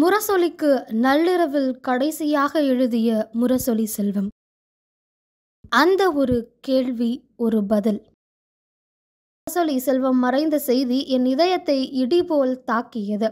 முரசொலிக்கு நள்ளிரவில் கடைசியாக எழுதிய முரசொலி செல்வம் அந்த ஒரு கேள்வி ஒரு பதில் முரசொலி செல்வம் மறைந்த செய்தி என் இதயத்தை இடி போல் தாக்கியது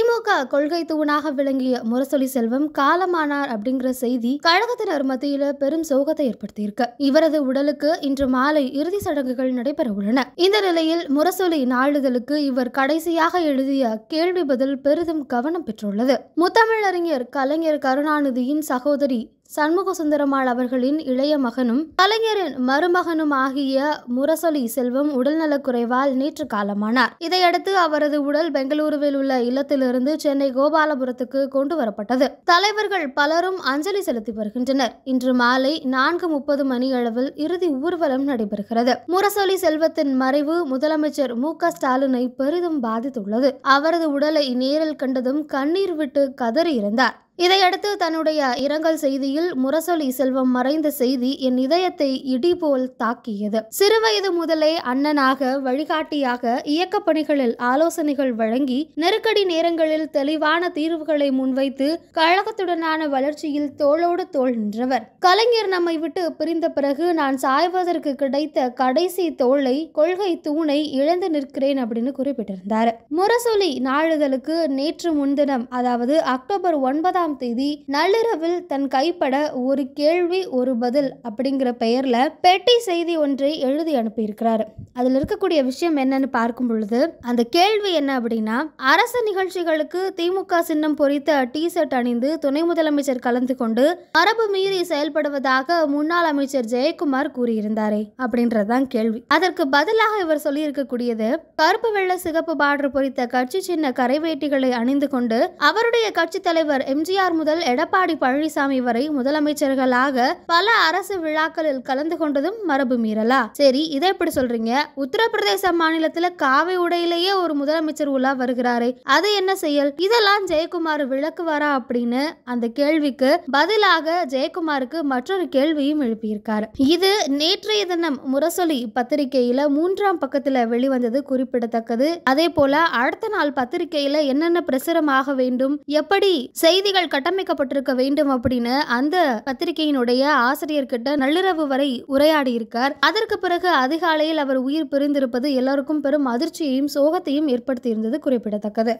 திமுக கொள்கை தூணாக விளங்கிய முரசொலி செல்வம் காலமானார் அப்படிங்கிற செய்தி கழகத்தினர் மத்தியில பெரும் சோகத்தை ஏற்படுத்தியிருக்கு இவரது உடலுக்கு இன்று மாலை இறுதி சடங்குகள் நடைபெற உள்ளன இந்த நிலையில் முரசொலி நாளிதழுக்கு இவர் கடைசியாக எழுதிய கேள்வி பதில் பெரிதும் கவனம் பெற்றுள்ளது முத்தமிழறிஞர் கலைஞர் கருணாநிதியின் சகோதரி சண்முக சுந்தரமாள் அவர்களின் இளைய மகனும் கலைஞரின் மருமகனும் ஆகிய முரசொலி செல்வம் உடல்நலக்குறைவால் நேற்று காலமானார் இதையடுத்து அவரது உடல் பெங்களூருவில் உள்ள இல்லத்தில் இருந்து சென்னை கோபாலபுரத்துக்கு கொண்டு வரப்பட்டது தலைவர்கள் பலரும் அஞ்சலி செலுத்தி வருகின்றனர் இன்று மாலை நான்கு முப்பது மணி அளவில் இறுதி ஊர்வலம் நடைபெறுகிறது முரசொலி செல்வத்தின் மறைவு முதலமைச்சர் மு ஸ்டாலினை பெரிதும் பாதித்துள்ளது அவரது உடலை நேரில் கண்டதும் கண்ணீர் விட்டு கதறி இருந்தார் இதையடுத்து தன்னுடைய இரங்கல் செய்தியில் முரசொலி செல்வம் மறைந்த செய்தி என் இதயத்தை இடி போல் தாக்கியது சிறுவயது முதலே அண்ணனாக வழிகாட்டியாக இயக்க பணிகளில் ஆலோசனைகள் வழங்கி நெருக்கடி நேரங்களில் தெளிவான தீர்வுகளை முன்வைத்து கழகத்துடனான வளர்ச்சியில் தோளோடு தோல் நின்றவர் கலைஞர் நம்மை விட்டு பிரிந்த பிறகு நான் சாய்வதற்கு கிடைத்த கடைசி தோளை கொள்கை தூணை இழந்து நிற்கிறேன் அப்படின்னு குறிப்பிட்டிருந்தார் முரசொலி நாளிதழுக்கு நேற்று முன்தினம் அதாவது அக்டோபர் ஒன்பதாம் ஆறாம் தேதி நள்ளிரவில் தன் கைப்பட ஒரு கேள்வி ஒரு பதில் அப்படிங்கிற பெயர்ல பெட்டி செய்தி ஒன்றை எழுதி அனுப்பியிருக்கிறாரு அதில் இருக்கக்கூடிய விஷயம் என்னன்னு பார்க்கும் பொழுது அந்த கேள்வி என்ன அப்படின்னா அரச நிகழ்ச்சிகளுக்கு திமுக சின்னம் பொறித்த டி ஷர்ட் அணிந்து துணை முதலமைச்சர் கலந்து கொண்டு மரபு மீறி செயல்படுவதாக முன்னாள் அமைச்சர் ஜெயக்குமார் கூறியிருந்தாரே அப்படின்றதுதான் கேள்வி அதற்கு பதிலாக இவர் சொல்லியிருக்கக்கூடியது கருப்பு வெள்ள சிகப்பு பார்டர் பொறித்த கட்சி சின்ன கரைவேட்டிகளை அணிந்து கொண்டு அவருடைய கட்சி தலைவர் எம்ஜிஆர் எம்ஜிஆர் முதல் எடப்பாடி பழனிசாமி வரை முதலமைச்சர்களாக பல அரசு விழாக்களில் கலந்து கொண்டதும் மரபு மீறலா சரி இதை எப்படி சொல்றீங்க உத்தரப்பிரதேச மாநிலத்துல காவை உடையிலேயே ஒரு முதலமைச்சர் உலா வருகிறாரே அது என்ன செயல் இதெல்லாம் ஜெயக்குமார் விளக்குவாரா அப்படின்னு அந்த கேள்விக்கு பதிலாக ஜெயக்குமாருக்கு மற்றொரு கேள்வியும் எழுப்பியிருக்காரு இது நேற்றைய தினம் முரசொலி பத்திரிகையில மூன்றாம் பக்கத்துல வெளிவந்தது குறிப்பிடத்தக்கது அதே போல அடுத்த நாள் பத்திரிகையில என்னென்ன பிரசுரமாக வேண்டும் எப்படி செய்திகள் கட்டமைக்கப்பட்டிருக்க வேண்டும் அப்படின்னு அந்த பத்திரிகையினுடைய ஆசிரியர்கிட்ட நள்ளிரவு வரை உரையாடி இருக்கார் அதற்கு பிறகு அதிகாலையில் அவர் உயிர் பிரிந்திருப்பது எல்லாருக்கும் பெரும் அதிர்ச்சியையும் சோகத்தையும் ஏற்படுத்தியிருந்தது குறிப்பிடத்தக்கது